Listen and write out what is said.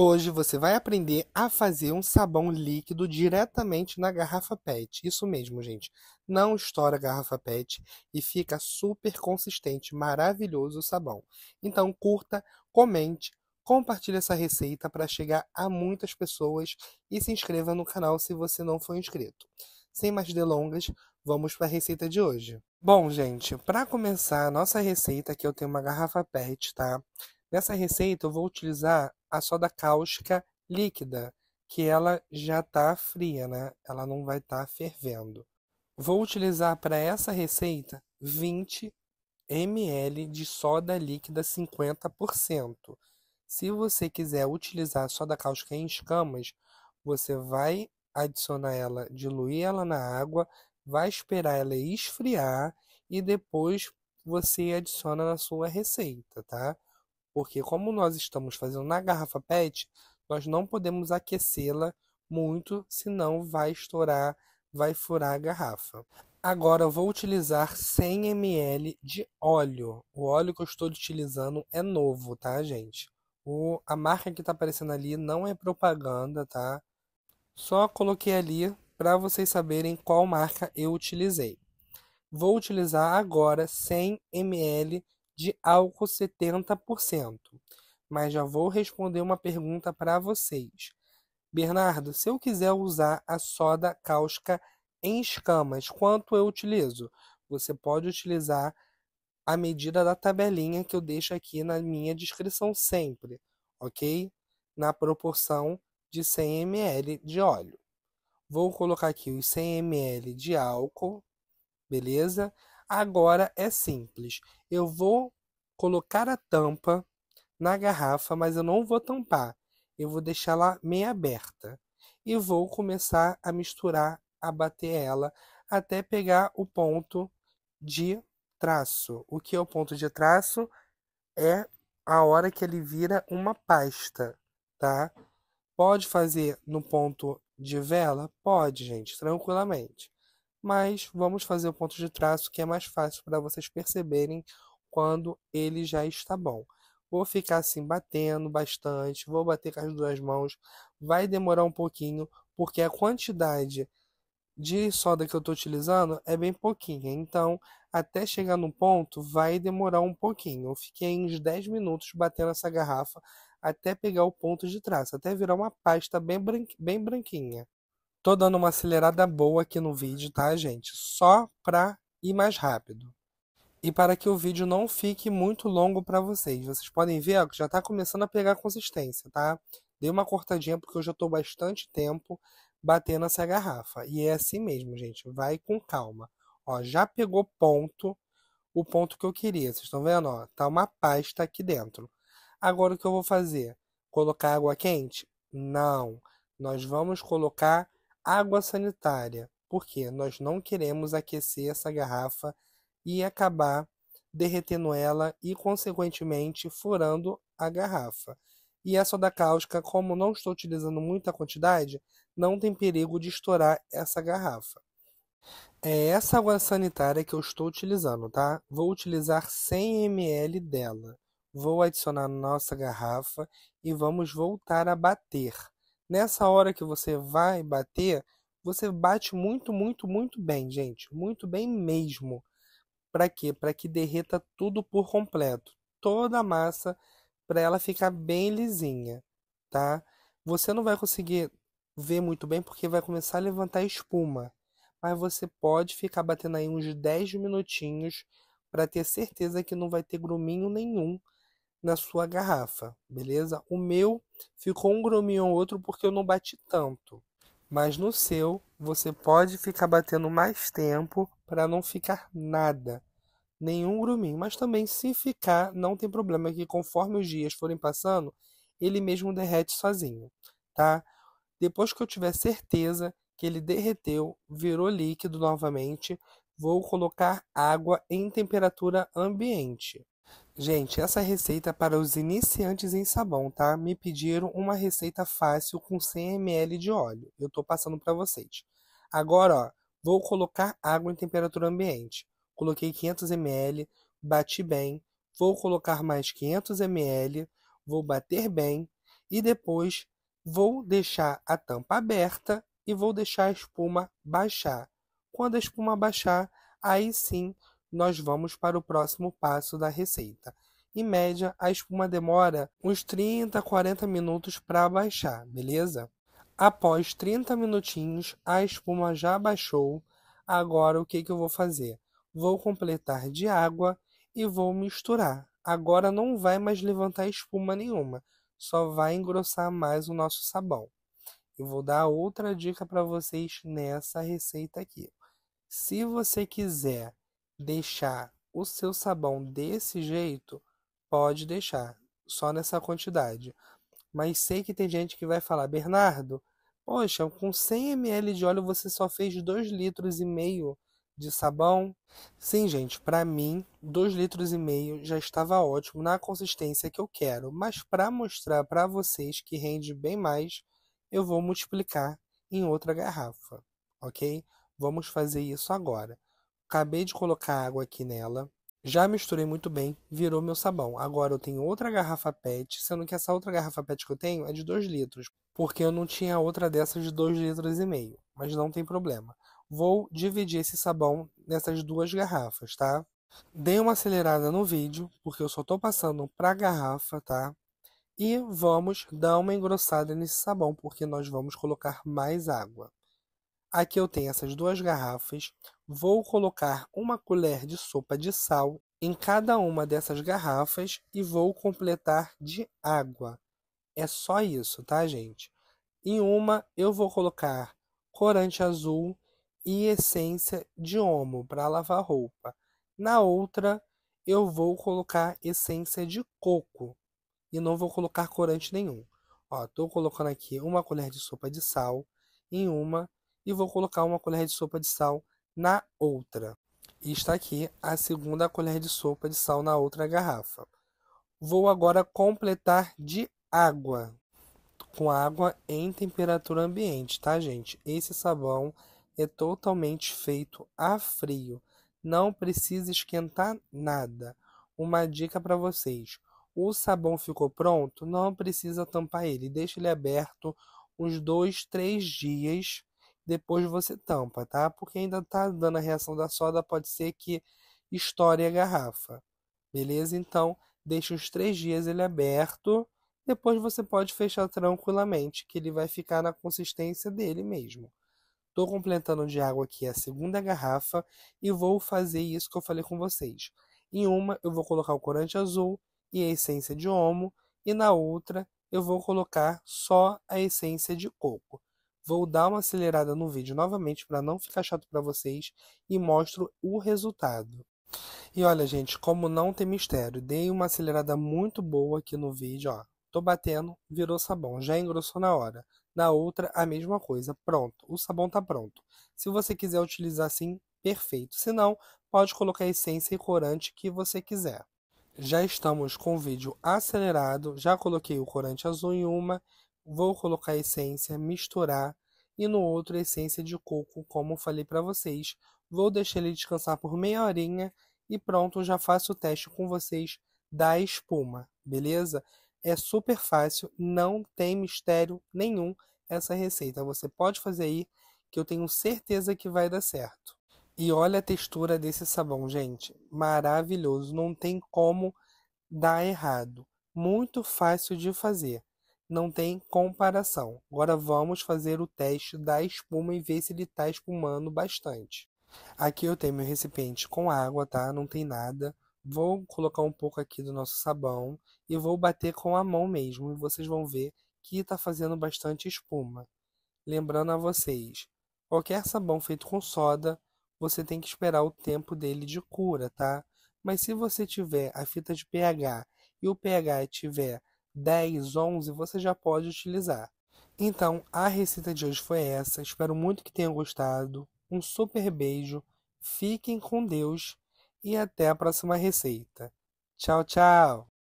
Hoje você vai aprender a fazer um sabão líquido diretamente na garrafa PET. Isso mesmo, gente. Não estoura a garrafa PET e fica super consistente, maravilhoso o sabão. Então curta, comente, compartilhe essa receita para chegar a muitas pessoas e se inscreva no canal se você não for inscrito. Sem mais delongas, vamos para a receita de hoje. Bom, gente, para começar a nossa receita, aqui eu tenho uma garrafa PET, tá? Nessa receita eu vou utilizar a soda cáustica líquida, que ela já está fria, né? Ela não vai estar tá fervendo. Vou utilizar para essa receita 20 ml de soda líquida 50%. Se você quiser utilizar soda cáustica em escamas, você vai adicionar ela, diluir ela na água, vai esperar ela esfriar e depois você adiciona na sua receita, tá? porque como nós estamos fazendo na garrafa PET, nós não podemos aquecê-la muito, senão vai estourar, vai furar a garrafa. Agora eu vou utilizar 100 ml de óleo. O óleo que eu estou utilizando é novo, tá, gente? O, a marca que está aparecendo ali não é propaganda, tá? Só coloquei ali para vocês saberem qual marca eu utilizei. Vou utilizar agora 100 ml de álcool 70%. Mas já vou responder uma pergunta para vocês. Bernardo, se eu quiser usar a soda cáustica em escamas, quanto eu utilizo? Você pode utilizar a medida da tabelinha que eu deixo aqui na minha descrição sempre, ok? Na proporção de 100 ml de óleo. Vou colocar aqui os 100 ml de álcool, beleza? Agora é simples. Eu vou colocar a tampa na garrafa, mas eu não vou tampar. Eu vou deixar ela meio aberta e vou começar a misturar, a bater ela até pegar o ponto de traço. O que é o ponto de traço? É a hora que ele vira uma pasta, tá? Pode fazer no ponto de vela? Pode, gente, tranquilamente mas vamos fazer o ponto de traço que é mais fácil para vocês perceberem quando ele já está bom. Vou ficar assim batendo bastante, vou bater com as duas mãos, vai demorar um pouquinho, porque a quantidade de soda que eu estou utilizando é bem pouquinha, então até chegar no ponto vai demorar um pouquinho. Eu fiquei uns 10 minutos batendo essa garrafa até pegar o ponto de traço, até virar uma pasta bem, bem branquinha. Tô dando uma acelerada boa aqui no vídeo, tá, gente? Só pra ir mais rápido. E para que o vídeo não fique muito longo para vocês. Vocês podem ver ó, que já está começando a pegar consistência, tá? Dei uma cortadinha porque eu já estou bastante tempo batendo essa garrafa. E é assim mesmo, gente. Vai com calma. Ó, já pegou ponto, o ponto que eu queria. Vocês estão vendo? Ó, tá uma pasta aqui dentro. Agora o que eu vou fazer? Colocar água quente? Não. Nós vamos colocar água sanitária, porque nós não queremos aquecer essa garrafa e acabar derretendo ela e, consequentemente, furando a garrafa. E a soda cáustica, como não estou utilizando muita quantidade, não tem perigo de estourar essa garrafa. É essa água sanitária que eu estou utilizando, tá? Vou utilizar 100 ml dela. Vou adicionar na nossa garrafa e vamos voltar a bater. Nessa hora que você vai bater, você bate muito, muito, muito bem, gente. Muito bem mesmo. Para quê? Para que derreta tudo por completo. Toda a massa para ela ficar bem lisinha, tá? Você não vai conseguir ver muito bem porque vai começar a levantar espuma. Mas você pode ficar batendo aí uns 10 minutinhos para ter certeza que não vai ter gruminho nenhum na sua garrafa, beleza? O meu ficou um grominho ou outro porque eu não bati tanto. Mas no seu, você pode ficar batendo mais tempo para não ficar nada, nenhum gruminho. Mas também, se ficar, não tem problema, que conforme os dias forem passando, ele mesmo derrete sozinho, tá? Depois que eu tiver certeza que ele derreteu, virou líquido novamente, vou colocar água em temperatura ambiente. Gente, essa receita é para os iniciantes em sabão, tá? Me pediram uma receita fácil com 100 ml de óleo. Eu tô passando para vocês. Agora, ó, vou colocar água em temperatura ambiente. Coloquei 500 ml, bati bem. Vou colocar mais 500 ml, vou bater bem e depois vou deixar a tampa aberta e vou deixar a espuma baixar. Quando a espuma baixar, aí sim nós vamos para o próximo passo da receita. Em média, a espuma demora uns 30 a 40 minutos para baixar, beleza? Após 30 minutinhos, a espuma já baixou. Agora o que, que eu vou fazer? Vou completar de água e vou misturar. Agora não vai mais levantar espuma nenhuma, só vai engrossar mais o nosso sabão. Eu vou dar outra dica para vocês nessa receita aqui. Se você quiser deixar o seu sabão desse jeito, pode deixar, só nessa quantidade. Mas sei que tem gente que vai falar, Bernardo, poxa, com 100 ml de óleo você só fez 2 litros e meio de sabão. Sim, gente, para mim, 2 litros e meio já estava ótimo na consistência que eu quero, mas para mostrar para vocês que rende bem mais, eu vou multiplicar em outra garrafa, ok? Vamos fazer isso agora. Acabei de colocar água aqui nela. Já misturei muito bem, virou meu sabão. Agora eu tenho outra garrafa PET, sendo que essa outra garrafa PET que eu tenho é de 2 litros, porque eu não tinha outra dessas de 2 litros e meio, mas não tem problema. Vou dividir esse sabão nessas duas garrafas, tá? Dei uma acelerada no vídeo, porque eu só tô passando pra garrafa, tá? E vamos dar uma engrossada nesse sabão, porque nós vamos colocar mais água. Aqui eu tenho essas duas garrafas, Vou colocar uma colher de sopa de sal em cada uma dessas garrafas e vou completar de água. É só isso, tá, gente? Em uma eu vou colocar corante azul e essência de homo para lavar roupa. Na outra eu vou colocar essência de coco e não vou colocar corante nenhum. Ó, colocando aqui uma colher de sopa de sal em uma e vou colocar uma colher de sopa de sal na outra. E está aqui a segunda colher de sopa de sal na outra garrafa. Vou agora completar de água, com água em temperatura ambiente, tá, gente? Esse sabão é totalmente feito a frio, não precisa esquentar nada. Uma dica para vocês: o sabão ficou pronto, não precisa tampar ele, deixa ele aberto uns dois, três dias depois você tampa, tá? Porque ainda tá dando a reação da soda, pode ser que estoure a garrafa. Beleza? Então, deixa uns três dias ele aberto. Depois você pode fechar tranquilamente, que ele vai ficar na consistência dele mesmo. Estou completando de água aqui a segunda garrafa e vou fazer isso que eu falei com vocês. Em uma eu vou colocar o corante azul e a essência de homo, e na outra eu vou colocar só a essência de coco. Vou dar uma acelerada no vídeo novamente para não ficar chato para vocês e mostro o resultado. E olha, gente, como não tem mistério, dei uma acelerada muito boa aqui no vídeo, ó. Tô batendo, virou sabão, já engrossou na hora. Na outra, a mesma coisa, pronto, o sabão tá pronto. Se você quiser utilizar assim, perfeito. Se não, pode colocar essência e corante que você quiser. Já estamos com o vídeo acelerado, já coloquei o corante azul em uma, Vou colocar essência, misturar e no outro essência de coco, como falei para vocês. Vou deixar ele descansar por meia horinha e pronto, já faço o teste com vocês da espuma, beleza? É super fácil, não tem mistério nenhum essa receita. Você pode fazer aí que eu tenho certeza que vai dar certo. E olha a textura desse sabão, gente, maravilhoso, não tem como dar errado. Muito fácil de fazer não tem comparação. Agora vamos fazer o teste da espuma e ver se ele está espumando bastante. Aqui eu tenho meu recipiente com água, tá? Não tem nada. Vou colocar um pouco aqui do nosso sabão e vou bater com a mão mesmo. E vocês vão ver que está fazendo bastante espuma. Lembrando a vocês, qualquer sabão feito com soda, você tem que esperar o tempo dele de cura, tá? Mas se você tiver a fita de pH e o pH tiver 10, 11, você já pode utilizar. Então, a receita de hoje foi essa. Espero muito que tenham gostado. Um super beijo, fiquem com Deus e até a próxima receita. Tchau, tchau!